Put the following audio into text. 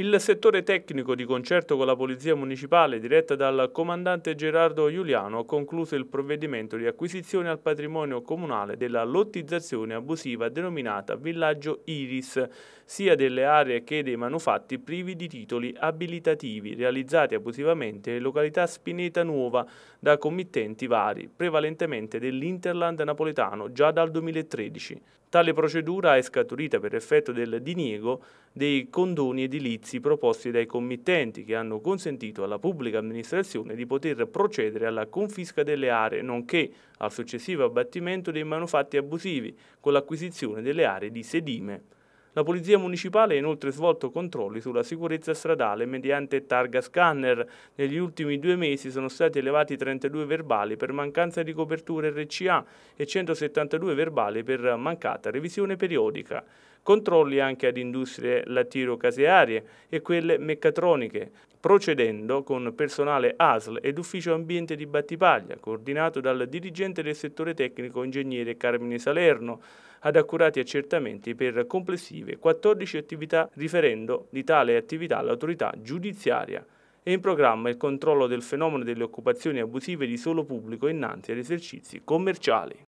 Il settore tecnico di concerto con la Polizia Municipale diretta dal comandante Gerardo Giuliano ha concluso il provvedimento di acquisizione al patrimonio comunale della lottizzazione abusiva denominata Villaggio Iris, sia delle aree che dei manufatti privi di titoli abilitativi realizzati abusivamente in località Spineta Nuova da committenti vari, prevalentemente dell'Interland napoletano già dal 2013. Tale procedura è scaturita per effetto del diniego dei condoni edilizi indirizzi proposti dai committenti che hanno consentito alla pubblica amministrazione di poter procedere alla confisca delle aree, nonché al successivo abbattimento dei manufatti abusivi con l'acquisizione delle aree di sedime. La Polizia Municipale ha inoltre svolto controlli sulla sicurezza stradale mediante targa scanner. Negli ultimi due mesi sono stati elevati 32 verbali per mancanza di copertura RCA e 172 verbali per mancata revisione periodica. Controlli anche ad industrie lattiero-casearie e quelle meccatroniche, procedendo con personale ASL ed ufficio ambiente di Battipaglia, coordinato dal dirigente del settore tecnico ingegnere Carmine Salerno, ad accurati accertamenti per complessive 14 attività riferendo di tale attività all'autorità giudiziaria. È in programma il controllo del fenomeno delle occupazioni abusive di solo pubblico innanzi ad esercizi commerciali.